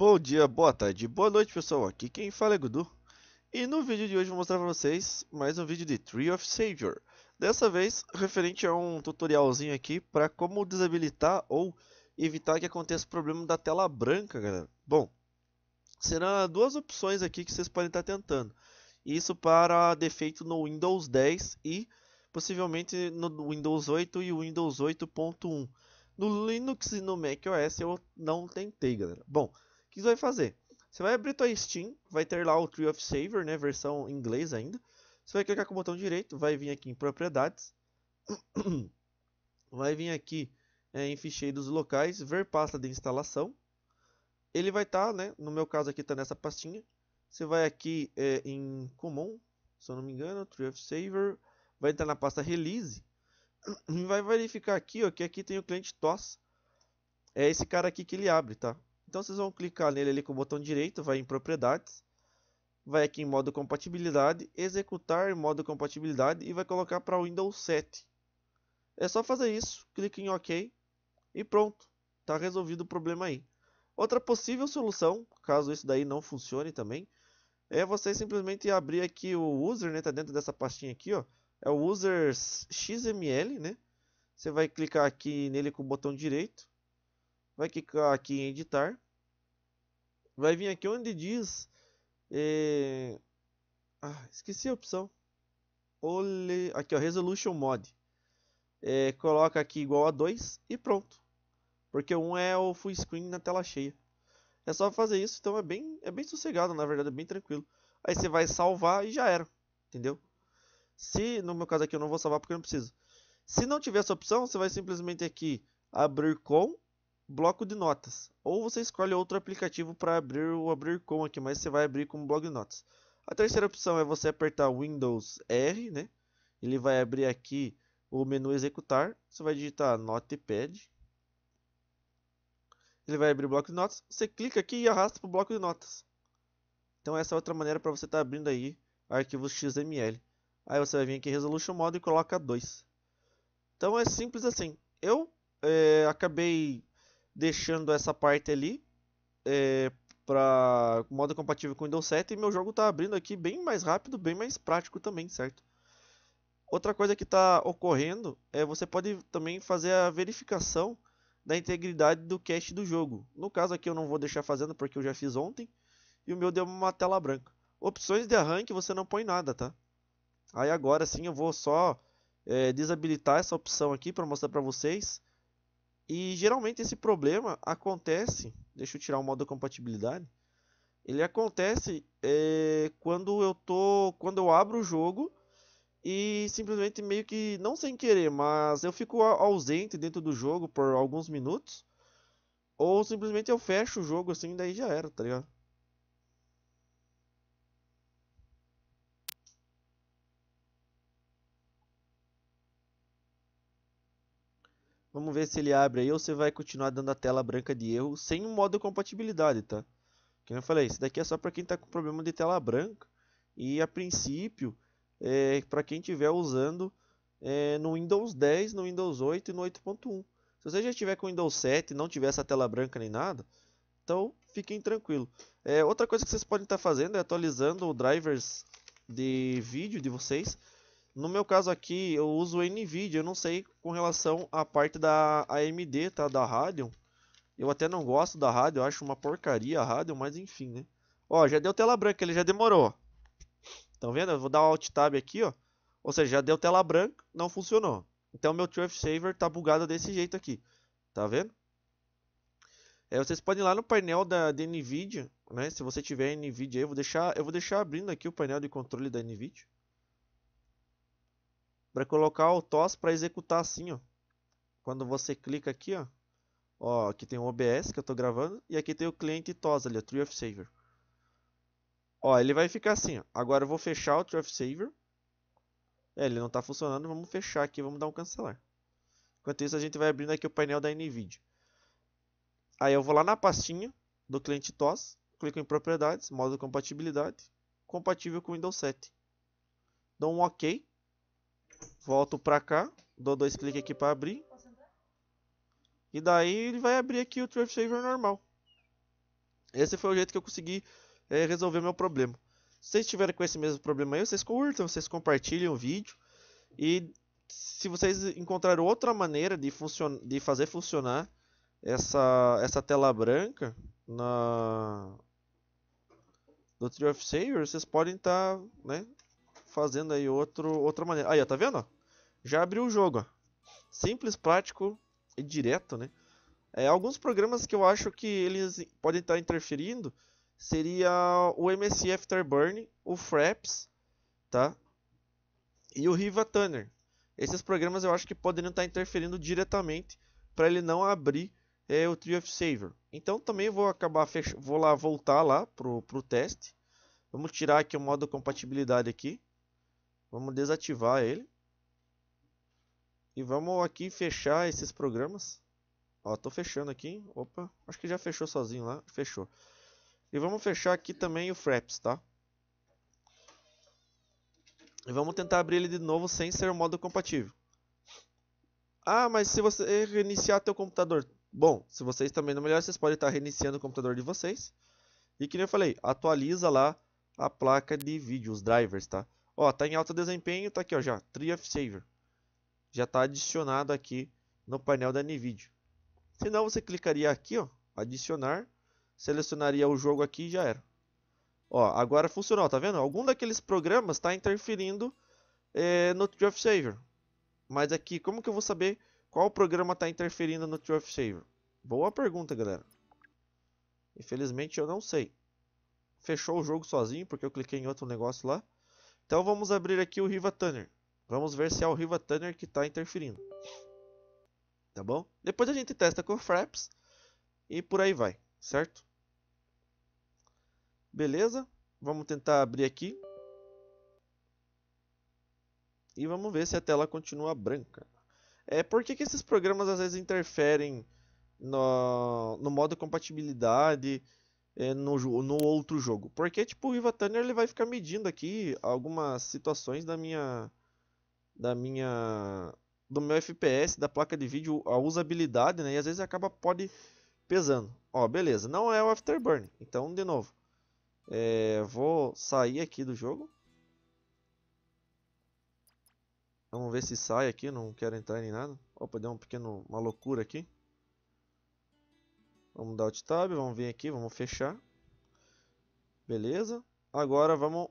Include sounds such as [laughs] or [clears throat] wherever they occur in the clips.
Bom dia, boa tarde, boa noite pessoal, aqui quem fala é Gudu. E no vídeo de hoje vou mostrar para vocês mais um vídeo de Tree of Savior. Dessa vez referente a um tutorialzinho aqui para como desabilitar ou evitar que aconteça o problema da tela branca, galera. Bom, serão duas opções aqui que vocês podem estar tentando. Isso para defeito no Windows 10 e possivelmente no Windows 8 e Windows 8.1. No Linux e no OS eu não tentei, galera. Bom, o que você vai fazer? Você vai abrir tua Steam, vai ter lá o Tree of Saver, né, versão em inglês ainda. Você vai clicar com o botão direito, vai vir aqui em propriedades, [clears throat] vai vir aqui é, em ficheiros locais, ver pasta de instalação. Ele vai estar, tá, né, no meu caso aqui está nessa pastinha. Você vai aqui é, em comum, se eu não me engano, Tree of Saver vai entrar na pasta release [clears throat] vai verificar aqui ó, que aqui tem o cliente TOS. É esse cara aqui que ele abre, tá? Então vocês vão clicar nele ali com o botão direito, vai em propriedades, vai aqui em modo compatibilidade, executar em modo compatibilidade e vai colocar para Windows 7. É só fazer isso, clique em OK e pronto, está resolvido o problema aí. Outra possível solução, caso isso daí não funcione também, é você simplesmente abrir aqui o user, né, tá dentro dessa pastinha aqui, ó, é o user XML, né? Você vai clicar aqui nele com o botão direito, vai clicar aqui em editar, vai vir aqui onde diz, é... ah, esqueci a opção, Ole... aqui ó, Resolution Mod, é, coloca aqui igual a 2 e pronto, porque um é o full screen na tela cheia. É só fazer isso, então é bem, é bem sossegado, na verdade, é bem tranquilo. Aí você vai salvar e já era, entendeu? Se, no meu caso aqui, eu não vou salvar porque eu não preciso. Se não tiver essa opção, você vai simplesmente aqui abrir com bloco de notas. Ou você escolhe outro aplicativo para abrir o abrir com aqui, mas você vai abrir com bloco de notas. A terceira opção é você apertar Windows R, né? Ele vai abrir aqui o menu executar. Você vai digitar Notepad. Ele vai abrir o bloco de notas. Você clica aqui e arrasta para o bloco de notas. Então essa é outra maneira para você estar tá abrindo aí arquivos XML. Aí você vai vir aqui em Resolution Mode e coloca 2. Então é simples assim. Eu é, acabei deixando essa parte ali é, para modo compatível com o Windows 7 e meu jogo está abrindo aqui bem mais rápido, bem mais prático também, certo? Outra coisa que está ocorrendo é você pode também fazer a verificação da integridade do cache do jogo. No caso aqui eu não vou deixar fazendo porque eu já fiz ontem e o meu deu uma tela branca. Opções de arranque você não põe nada, tá? Aí agora sim eu vou só é, desabilitar essa opção aqui para mostrar para vocês. E geralmente esse problema acontece, deixa eu tirar o modo compatibilidade, ele acontece é, quando eu tô, quando eu abro o jogo e simplesmente meio que não sem querer, mas eu fico ausente dentro do jogo por alguns minutos ou simplesmente eu fecho o jogo assim, daí já era, tá ligado? Vamos ver se ele abre aí ou você vai continuar dando a tela branca de erro sem o modo compatibilidade, tá? Que eu falei, isso daqui é só para quem está com problema de tela branca e a princípio é para quem estiver usando é, no Windows 10, no Windows 8 e no 8.1. Se você já estiver com o Windows 7 e não tiver essa tela branca nem nada, então fiquem tranquilo. É, outra coisa que vocês podem estar tá fazendo é atualizando o drivers de vídeo de vocês no meu caso aqui, eu uso NVIDIA, eu não sei com relação à parte da AMD, tá? Da Radeon. Eu até não gosto da Radeon, eu acho uma porcaria a Radeon, mas enfim, né? Ó, já deu tela branca, ele já demorou. Estão vendo? Eu vou dar o Alt Tab aqui, ó. Ou seja, já deu tela branca, não funcionou. Então meu Trust Saver tá bugado desse jeito aqui. Tá vendo? É, vocês podem ir lá no painel da, da NVIDIA, né? Se você tiver NVIDIA, eu vou deixar, eu vou deixar abrindo aqui o painel de controle da NVIDIA para colocar o TOS para executar assim, ó. Quando você clica aqui, ó, ó, aqui tem o OBS que eu estou gravando e aqui tem o cliente TOS ali, o Tree of Saver. Ó, ele vai ficar assim, ó. Agora eu vou fechar o Tree of Saver. É, ele não está funcionando, vamos fechar aqui, vamos dar um cancelar. Enquanto isso, a gente vai abrindo aqui o painel da NVIDIA. Aí eu vou lá na pastinha do cliente TOS, clico em propriedades, modo compatibilidade, compatível com Windows 7. Dou um OK. Volto pra cá. Dou dois cliques aqui pra abrir. E daí ele vai abrir aqui o Trade Saver normal. Esse foi o jeito que eu consegui é, resolver meu problema. Se vocês tiverem com esse mesmo problema aí, vocês curtam, vocês compartilhem o vídeo. E se vocês encontrarem outra maneira de, funcion de fazer funcionar essa, essa tela branca na... do Tree of Savior, vocês podem estar tá, né, fazendo aí outro, outra maneira. Aí, ó, tá vendo? Já abriu o jogo, ó. Simples, prático e direto, né? É, alguns programas que eu acho que eles podem estar interferindo seria o MSI Afterburn, o Fraps, tá? E o Riva Tanner. Esses programas eu acho que poderiam estar interferindo diretamente para ele não abrir é, o Tree of Savior. Então também vou acabar fech... vou lá voltar lá pro, pro teste. Vamos tirar aqui o modo compatibilidade aqui. Vamos desativar ele. E vamos aqui fechar esses programas. Ó, tô fechando aqui. Opa, acho que já fechou sozinho lá. Fechou. E vamos fechar aqui também o Fraps, tá? E vamos tentar abrir ele de novo sem ser o modo compatível. Ah, mas se você reiniciar teu computador... Bom, se vocês também não melhor, vocês podem estar reiniciando o computador de vocês. E que nem eu falei, atualiza lá a placa de vídeo, os drivers, tá? Ó, tá em alto desempenho, tá aqui, ó, já, Tree of Saver. Já tá adicionado aqui no painel da NVIDIA. Se não, você clicaria aqui, ó, adicionar, selecionaria o jogo aqui e já era. Ó, agora funcionou, tá vendo? Algum daqueles programas está interferindo é, no Tree of Saver. Mas aqui, como que eu vou saber qual programa está interferindo no Tree of Saver? Boa pergunta, galera. Infelizmente eu não sei. Fechou o jogo sozinho porque eu cliquei em outro negócio lá. Então vamos abrir aqui o Riva Tanner. Vamos ver se é o Riva Tanner que está interferindo. Tá bom? Depois a gente testa com o Fraps. E por aí vai, certo? Beleza? Vamos tentar abrir aqui. E vamos ver se a tela continua branca. É, por que, que esses programas às vezes interferem no, no modo compatibilidade é, no, no outro jogo. Porque, tipo, o Iva Tanner ele vai ficar medindo aqui algumas situações da minha. Da minha. Do meu FPS, da placa de vídeo, a usabilidade, né? E às vezes acaba pode pesando. Ó, beleza. Não é o Afterburn. Então, de novo. É, vou sair aqui do jogo. Vamos ver se sai aqui. Não quero entrar em nada. Opa, deu um pequeno, uma loucura aqui. Vamos dar o tab, vamos vir aqui, vamos fechar. Beleza. Agora vamos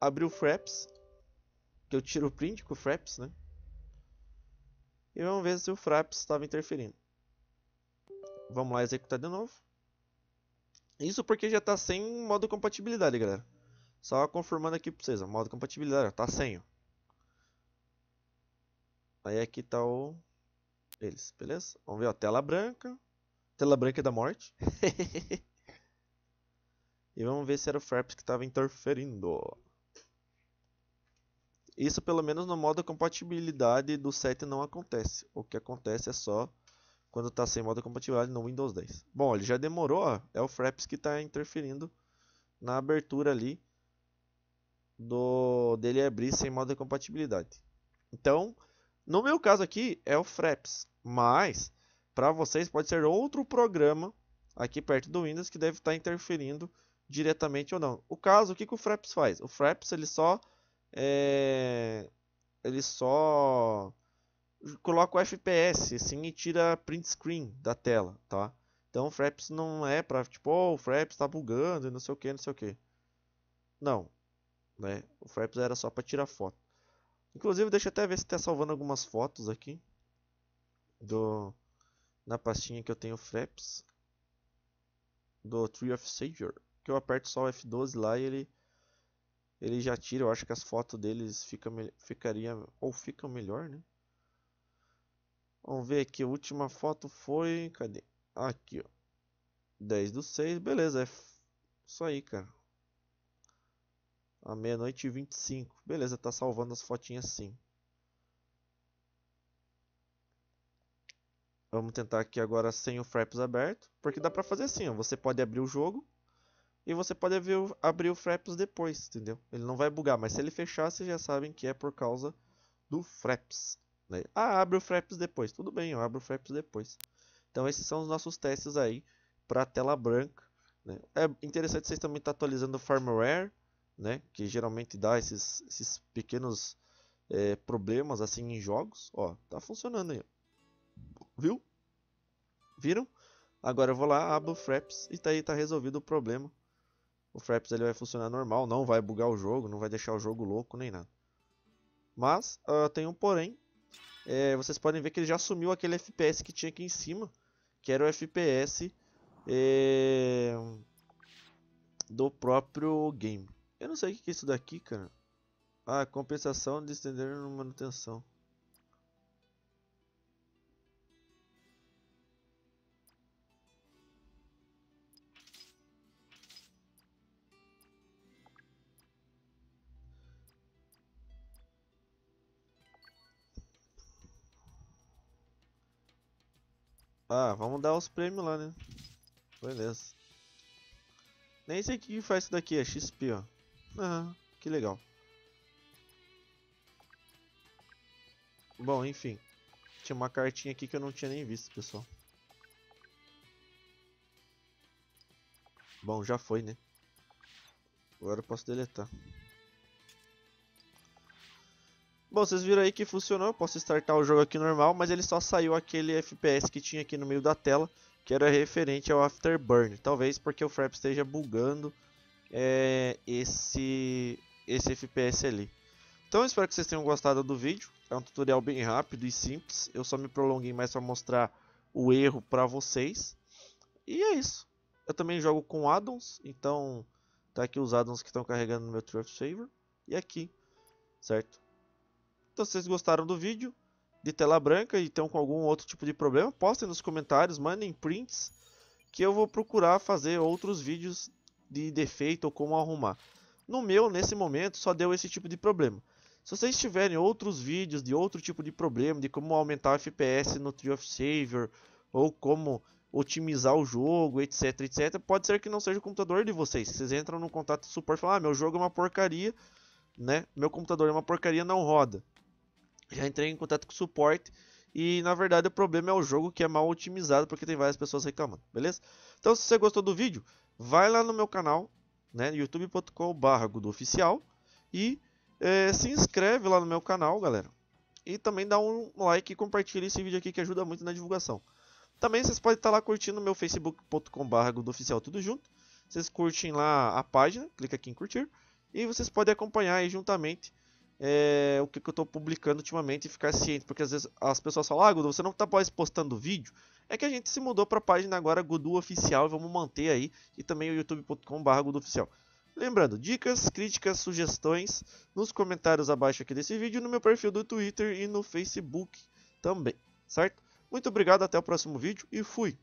abrir o Fraps. Que eu tiro o print com o Fraps, né? E vamos ver se o Fraps estava interferindo. Vamos lá executar de novo. Isso porque já está sem modo compatibilidade, galera. Só confirmando aqui para vocês, ó, modo compatibilidade, está sem. Ó. Aí aqui está o eles, beleza? Vamos ver, ó, tela branca. Tela branca da morte. [laughs] e vamos ver se era o Fraps que estava interferindo. Isso pelo menos no modo compatibilidade do 7 não acontece. O que acontece é só quando está sem modo compatibilidade no Windows 10. Bom, ele já demorou, ó. é o Fraps que está interferindo na abertura ali do dele abrir sem modo de compatibilidade. Então, no meu caso aqui é o Fraps, mas para vocês pode ser outro programa aqui perto do Windows que deve estar tá interferindo diretamente ou não. O caso, o que, que o Fraps faz? O Fraps ele só é... ele só coloca o FPS assim e tira print screen da tela, tá? Então o Fraps não é para tipo, oh, o Fraps tá bugando e não sei o que, não sei o que. Não, né? O Fraps era só para tirar foto. Inclusive, deixa eu até ver se está salvando algumas fotos aqui do na pastinha que eu tenho Fraps do Tree of Savior, que eu aperto só o F12 lá e ele ele já tira, eu acho que as fotos deles fica, ficaria ou ficam melhor, né? Vamos ver aqui, a última foto foi, cadê? Aqui, ó. 10 do 6, beleza, é isso aí, cara. A meia-noite e 25. Beleza, tá salvando as fotinhas sim. Vamos tentar aqui agora sem o Fraps aberto, porque dá pra fazer assim, ó. Você pode abrir o jogo e você pode abrir o, abrir o Fraps depois, entendeu? Ele não vai bugar, mas se ele fechar, vocês já sabem que é por causa do Fraps. Né? Ah, abre o Fraps depois. Tudo bem, eu abro o Fraps depois. Então esses são os nossos testes aí para tela branca. Né? É interessante vocês também estar tá atualizando o firmware, né? que geralmente dá esses, esses pequenos é, problemas assim em jogos. Ó, tá funcionando aí. Viu? Viram? Agora eu vou lá, abro o Fraps e tá aí, tá resolvido o problema. O Fraps ele vai funcionar normal, não vai bugar o jogo, não vai deixar o jogo louco nem nada. Mas, uh, tem um porém. É, vocês podem ver que ele já sumiu aquele FPS que tinha aqui em cima. Que era o FPS é, do próprio game. Eu não sei o que é isso daqui, cara. Ah, compensação de estender manutenção. Ah, vamos dar os prêmios lá, né? Beleza. Nem sei o que faz isso daqui, é XP, ó. Ah, que legal. Bom, enfim. Tinha uma cartinha aqui que eu não tinha nem visto, pessoal. Bom, já foi, né? Agora eu posso deletar. Bom, vocês viram aí que funcionou, eu posso startar o jogo aqui normal, mas ele só saiu aquele FPS que tinha aqui no meio da tela, que era referente ao Afterburn. Talvez porque o Frap esteja bugando é, esse, esse FPS ali. Então espero que vocês tenham gostado do vídeo, é um tutorial bem rápido e simples, eu só me prolonguei mais para mostrar o erro para vocês. E é isso. Eu também jogo com addons, então tá aqui os addons que estão carregando no meu Trust Favor. E aqui, certo? Então, se vocês gostaram do vídeo de tela branca e estão com algum outro tipo de problema, postem nos comentários, mandem prints que eu vou procurar fazer outros vídeos de defeito ou como arrumar. No meu, nesse momento, só deu esse tipo de problema. Se vocês tiverem outros vídeos de outro tipo de problema, de como aumentar o FPS no Tree of Savior, ou como otimizar o jogo, etc, etc, pode ser que não seja o computador de vocês. Vocês entram no contato de suporte e falam, ah, meu jogo é uma porcaria, né? Meu computador é uma porcaria, não roda já entrei em contato com o suporte e na verdade o problema é o jogo que é mal otimizado porque tem várias pessoas reclamando, beleza? Então se você gostou do vídeo, vai lá no meu canal, né, youtubecom oficial e é, se inscreve lá no meu canal, galera. E também dá um like e compartilha esse vídeo aqui que ajuda muito na divulgação. Também vocês podem estar lá curtindo meu facebookcom do oficial tudo junto. Vocês curtem lá a página, clica aqui em curtir e vocês podem acompanhar aí juntamente é, o que, que eu estou publicando ultimamente e ficar ciente, porque às vezes as pessoas falam, ah, Gudu, você não está mais postando vídeo? É que a gente se mudou para a página agora Gudu Oficial e vamos manter aí, e também o youtube.com.br Oficial. Lembrando, dicas, críticas, sugestões nos comentários abaixo aqui desse vídeo, no meu perfil do Twitter e no Facebook também, certo? Muito obrigado, até o próximo vídeo e fui!